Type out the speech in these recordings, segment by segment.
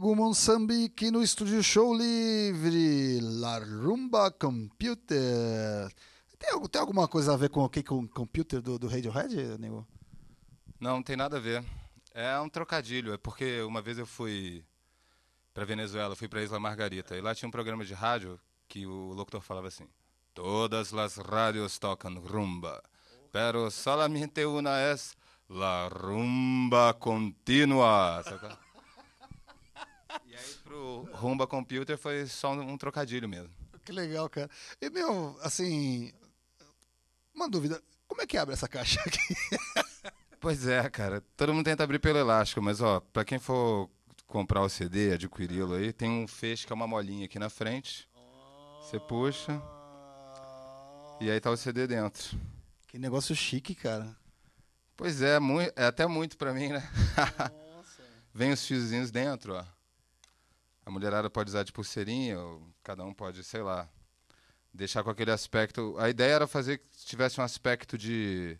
amigo Moçambique no Estúdio Show Livre, Larumba Computer. Tem, tem alguma coisa a ver com o que com, computer do, do Radiohead, amigo? Não, tem nada a ver. É um trocadilho, é porque uma vez eu fui para Venezuela, fui para Isla Margarita, e lá tinha um programa de rádio que o locutor falava assim: Todas las rádios tocam rumba, pero solamente una es la rumba continua o Rumba Computer foi só um trocadilho mesmo. Que legal, cara. E, meu, assim, uma dúvida, como é que abre essa caixa aqui? Pois é, cara. Todo mundo tenta abrir pelo elástico, mas, ó, pra quem for comprar o CD, adquiri-lo aí, tem um feixe que é uma molinha aqui na frente. Você puxa. E aí tá o CD dentro. Que negócio chique, cara. Pois é, é até muito pra mim, né? Nossa. Vem os fiozinhos dentro, ó. A mulherada pode usar de pulseirinha, ou cada um pode, sei lá, deixar com aquele aspecto. A ideia era fazer que tivesse um aspecto de.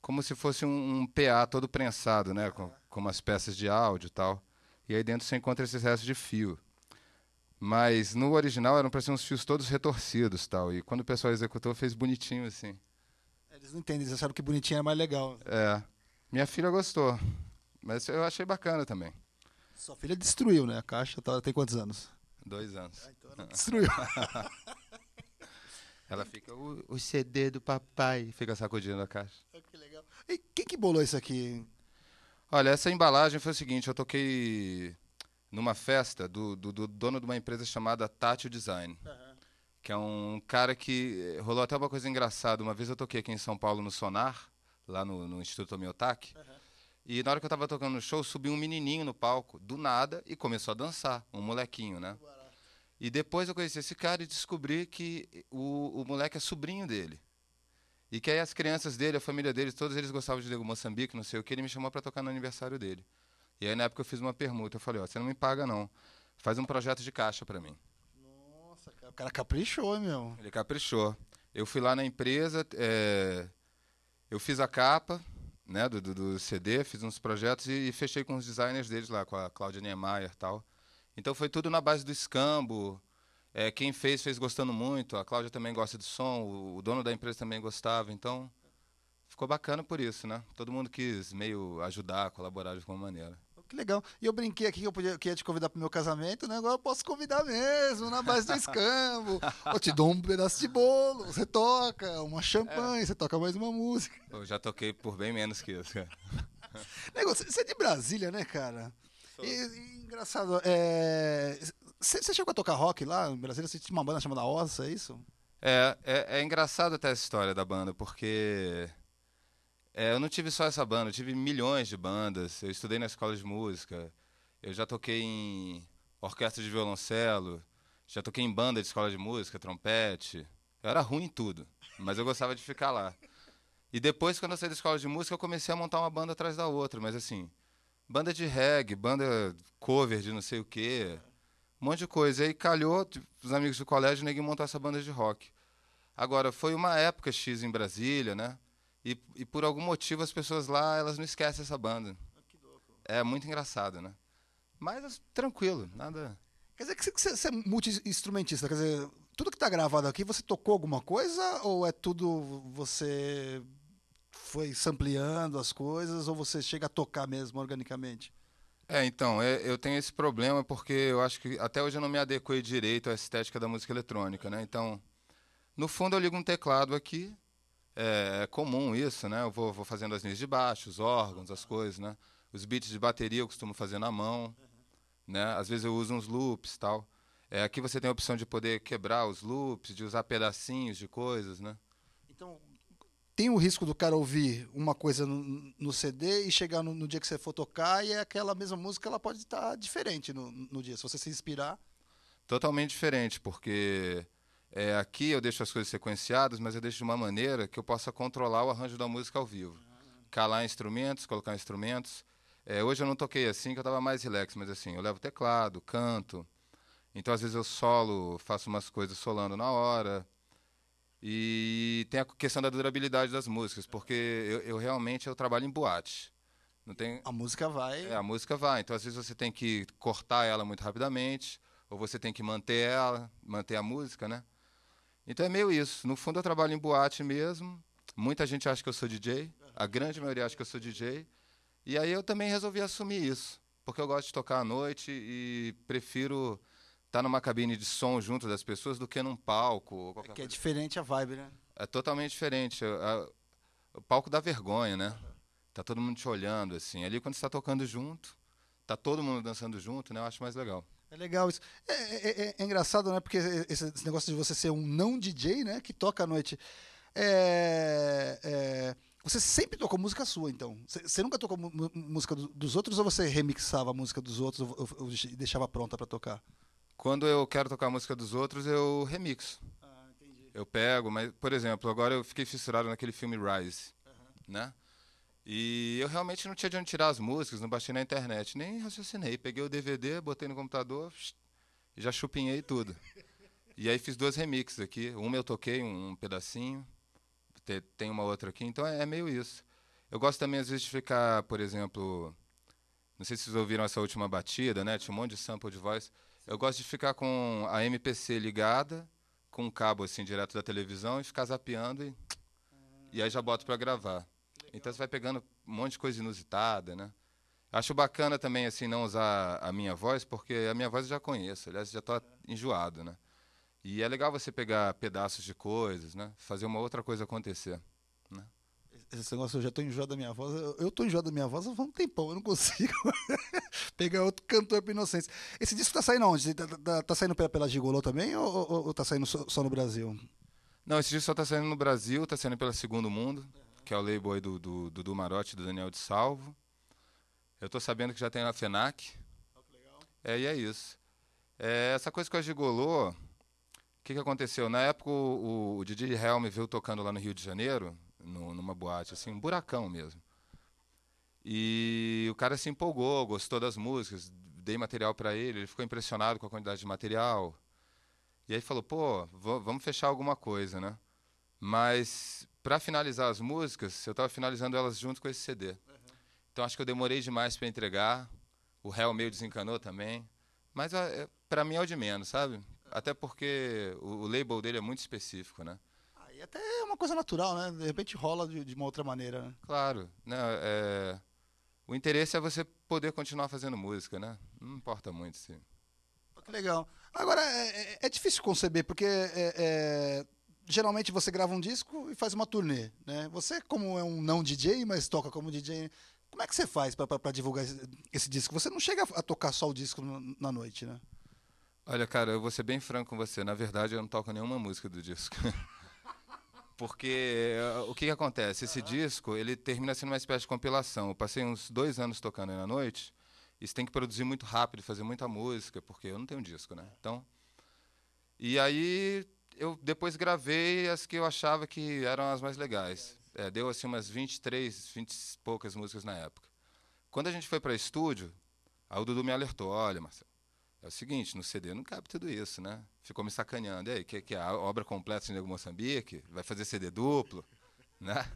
como se fosse um, um PA todo prensado, né? Com, com umas peças de áudio e tal. E aí dentro você encontra esses restos de fio. Mas no original eram para ser uns fios todos retorcidos tal. E quando o pessoal executou, fez bonitinho assim. Eles não entendem, eles acharam que bonitinho era mais legal. É. Minha filha gostou. Mas eu achei bacana também. Sua filha destruiu, né? A caixa tá, tem quantos anos? Dois anos. Ah, então ela destruiu. ela fica o, o, CD do papai, fica sacudindo a caixa. que legal. E quem que bolou isso aqui? Olha, essa embalagem foi o seguinte, eu toquei numa festa do, do, do dono de uma empresa chamada Tátil Design. Uhum. Que é um cara que. Eh, rolou até uma coisa engraçada. Uma vez eu toquei aqui em São Paulo no Sonar, lá no, no Instituto Miotaque. Uhum. E na hora que eu tava tocando no show, subiu um menininho no palco, do nada, e começou a dançar, um molequinho, né? E depois eu conheci esse cara e descobri que o, o moleque é sobrinho dele. E que aí as crianças dele, a família dele, todos eles gostavam de Diego Moçambique, não sei o que, ele me chamou para tocar no aniversário dele. E aí na época eu fiz uma permuta, eu falei, ó, você não me paga não, faz um projeto de caixa para mim. Nossa, o cara caprichou, meu. Ele caprichou. Eu fui lá na empresa, é, eu fiz a capa, né, do, do, CD, fiz uns projetos e, e, fechei com os designers deles lá, com a Cláudia Niemeyer e tal. Então foi tudo na base do escambo. É, quem fez, fez gostando muito. A Cláudia também gosta de som, o, o dono da empresa também gostava. Então ficou bacana por isso, né? Todo mundo quis meio ajudar, colaborar de alguma maneira que legal. E eu brinquei aqui que eu, podia, que ia te convidar o meu casamento, né? Agora eu posso convidar mesmo, na base do escambo. eu te dou um pedaço de bolo, você toca, uma champanhe, é. você toca mais uma música. Eu já toquei por bem menos que isso, cara. Negócio, você é de Brasília, né, cara? E, e, engraçado, é. Você chegou a tocar rock lá no Brasília? Você tinha uma banda chamada Ossa, é isso? É, é, é engraçado até essa história da banda, porque é, eu não tive só essa banda, eu tive milhões de bandas. Eu estudei na escola de música, eu já toquei em orquestra de violoncelo, já toquei em banda de escola de música, trompete. Eu era ruim em tudo, mas eu gostava de ficar lá. E depois, quando eu saí da escola de música, eu comecei a montar uma banda atrás da outra, mas assim, banda de reggae, banda cover de não sei o quê, um monte de coisa. E aí calhou, os amigos do colégio, ninguém montou essa banda de rock. Agora, foi uma época X em Brasília, né? E, e por algum motivo as pessoas lá elas não esquecem essa banda. Ah, é muito engraçado, né? Mas tranquilo, nada. Quer dizer que você é multi-instrumentista, quer dizer, tudo que está gravado aqui, você tocou alguma coisa ou é tudo você foi sampleando as coisas ou você chega a tocar mesmo organicamente? É, então, é, eu tenho esse problema porque eu acho que até hoje eu não me adequei direito à estética da música eletrônica, né? Então, no fundo eu ligo um teclado aqui, é, é comum isso, né? Eu vou, vou fazendo as linhas de baixo, os órgãos, as coisas, né? Os beats de bateria eu costumo fazer na mão, né? Às vezes eu uso uns loops, tal. É, aqui você tem a opção de poder quebrar os loops, de usar pedacinhos de coisas, né? Então, tem o risco do cara ouvir uma coisa no, no CD e chegar no, no, dia que você for tocar e aquela mesma música, ela pode estar tá diferente no, no, dia, se você se inspirar. Totalmente diferente, porque é, aqui eu deixo as coisas sequenciadas, mas eu deixo de uma maneira que eu possa controlar o arranjo da música ao vivo. Calar instrumentos, colocar instrumentos. É, hoje eu não toquei assim, que eu estava mais relax, mas assim, eu levo teclado, canto. Então, às vezes, eu solo, faço umas coisas solando na hora. E tem a questão da durabilidade das músicas, porque eu, eu realmente eu trabalho em boate. Não tem... A música vai. É, a música vai. Então, às vezes, você tem que cortar ela muito rapidamente, ou você tem que manter ela, manter a música, né? Então é meio isso. No fundo, eu trabalho em boate mesmo. Muita gente acha que eu sou DJ. A grande maioria acha que eu sou DJ. E aí eu também resolvi assumir isso. Porque eu gosto de tocar à noite e prefiro estar tá numa cabine de som junto das pessoas do que num palco. é que coisa. é diferente a vibe, né? É totalmente diferente. o palco dá vergonha, né? Tá todo mundo te olhando, assim. Ali, quando você está tocando junto, tá todo mundo dançando junto, né? Eu acho mais legal. É legal isso. É, é, é, é, engraçado, né? Porque esse, negócio de você ser um não DJ, né? Que toca à noite. É, é... Você sempre tocou música sua, então? Você nunca tocou música do, dos outros ou você remixava a música dos outros ou, ou, ou deixava pronta para tocar? Quando eu quero tocar a música dos outros, eu remixo. Ah, entendi. Eu pego, mas, por exemplo, agora eu fiquei fissurado naquele filme Rise, uhum. né? E eu realmente não tinha de onde tirar as músicas, não baixei na internet, nem raciocinei. Peguei o DVD, botei no computador e já chupinhei tudo. E aí fiz duas remixes aqui. Uma eu toquei um pedacinho, tem uma outra aqui, então é, é meio isso. Eu gosto também, às vezes, de ficar, por exemplo. Não sei se vocês ouviram essa última batida, né? Tinha um monte de sample de voz. Eu gosto de ficar com a MPC ligada, com um cabo assim direto da televisão e ficar zapeando e, e aí já boto para gravar. Então você vai pegando um monte de coisa inusitada, né? Acho bacana também assim não usar a minha voz, porque a minha voz eu já conheço, aliás, já estou enjoado, né? E é legal você pegar pedaços de coisas, né? Fazer uma outra coisa acontecer, né? Esse negócio, eu já estou enjoado da minha voz. Eu estou enjoado da minha voz há um tempão, eu não consigo pegar outro cantor para inocência. Esse disco está saindo onde? Está tá, tá saindo pela, pela Gigolô também ou está saindo só, só, no Brasil? Não, esse disco só está saindo no Brasil, está saindo pela Segundo Mundo. É que é o label aí do, do, do, do Marote, do Daniel de Salvo. Eu estou sabendo que já tem na FENAC. Oh, é, e é isso. É, essa coisa com a Gigolô, o que, que aconteceu? Na época, o, o, Didi Helm me viu tocando lá no Rio de Janeiro, no, numa boate, assim, um buracão mesmo. E o cara se empolgou, gostou das músicas, dei material para ele, ele ficou impressionado com a quantidade de material. E aí falou, pô, vamos fechar alguma coisa, né? Mas para finalizar as músicas, eu estava finalizando elas junto com esse CD. Uhum. Então acho que eu demorei demais para entregar. O réu meio desencanou também. Mas ah, é, para mim é o de menos, sabe? Até porque o, o label dele é muito específico, né? Ah, e até é uma coisa natural, né? De repente rola de, de uma outra maneira, né? Claro. Né, é, o interesse é você poder continuar fazendo música, né? Não importa muito se. Legal. Agora, é, é, é difícil conceber, porque é, é geralmente você grava um disco e faz uma turnê, né? Você, como é um não DJ, mas toca como DJ, como é que você faz para divulgar esse, esse, disco? Você não chega a tocar só o disco no, na noite, né? Olha, cara, eu vou ser bem franco com você. Na verdade, eu não toco nenhuma música do disco. Porque o que, que acontece? Esse uhum. disco, ele termina sendo uma espécie de compilação. Eu passei uns dois anos tocando aí na noite. E você tem que produzir muito rápido, fazer muita música, porque eu não tenho disco, né? Então... E aí eu depois gravei as que eu achava que eram as mais legais. É, deu assim umas 23, 20 e poucas músicas na época. Quando a gente foi para estúdio, aí o Dudu me alertou: olha, Marcelo, é o seguinte, no CD não cabe tudo isso, né? Ficou me sacaneando. E aí, que, que é a obra completa de Nego Moçambique? Vai fazer CD duplo? né?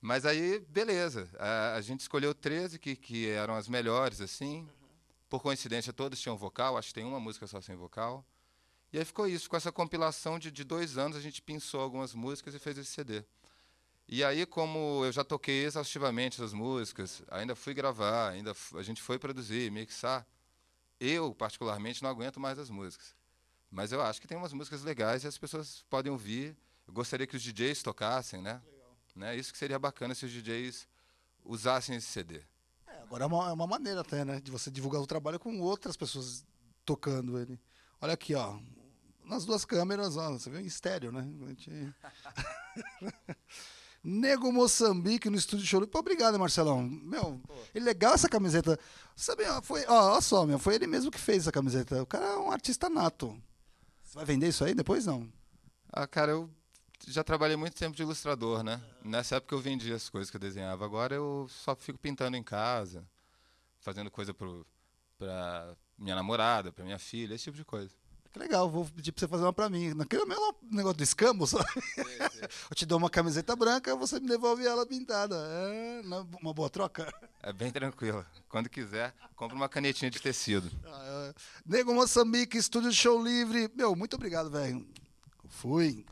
Mas aí, beleza. A, a, gente escolheu 13, que, que eram as melhores, assim. Por coincidência, todas tinham vocal. Acho que tem uma música só sem vocal. E aí ficou isso, com essa compilação de, de dois anos, a gente pensou algumas músicas e fez esse CD. E aí, como eu já toquei exaustivamente essas músicas, ainda fui gravar, ainda a gente foi produzir, mixar, eu, particularmente, não aguento mais as músicas. Mas eu acho que tem umas músicas legais e as pessoas podem ouvir. Eu gostaria que os DJs tocassem, né? né? Isso que seria bacana se os DJs usassem esse CD. É, agora é uma, é uma maneira até, né? De você divulgar o trabalho com outras pessoas tocando ele. Olha aqui, ó nas duas câmeras, ó, você viu em estéreo, né? Gente... Nego Moçambique no estúdio Chorume. Pô, obrigado, Marcelão. Meu, é legal essa camiseta. Sabe, ó, foi, ó, olha só, meu, foi ele mesmo que fez essa camiseta. O cara é um artista nato. Você vai vender isso aí depois não? Ah, cara, eu já trabalhei muito tempo de ilustrador, né? Nessa época eu vendia as coisas que eu desenhava. Agora eu só fico pintando em casa, fazendo coisa pro, pra minha namorada, pra minha filha, esse tipo de coisa. Que legal, vou pedir pra você fazer uma pra mim. Naquele mesmo negócio do escambo, só. Eu te dou uma camiseta branca, você me devolve ela pintada. É uma boa troca? É bem tranquilo. Quando quiser, compra uma canetinha de tecido. Ah, é. Nego Moçambique, Estúdio Show Livre. Meu, muito obrigado, velho. Fui.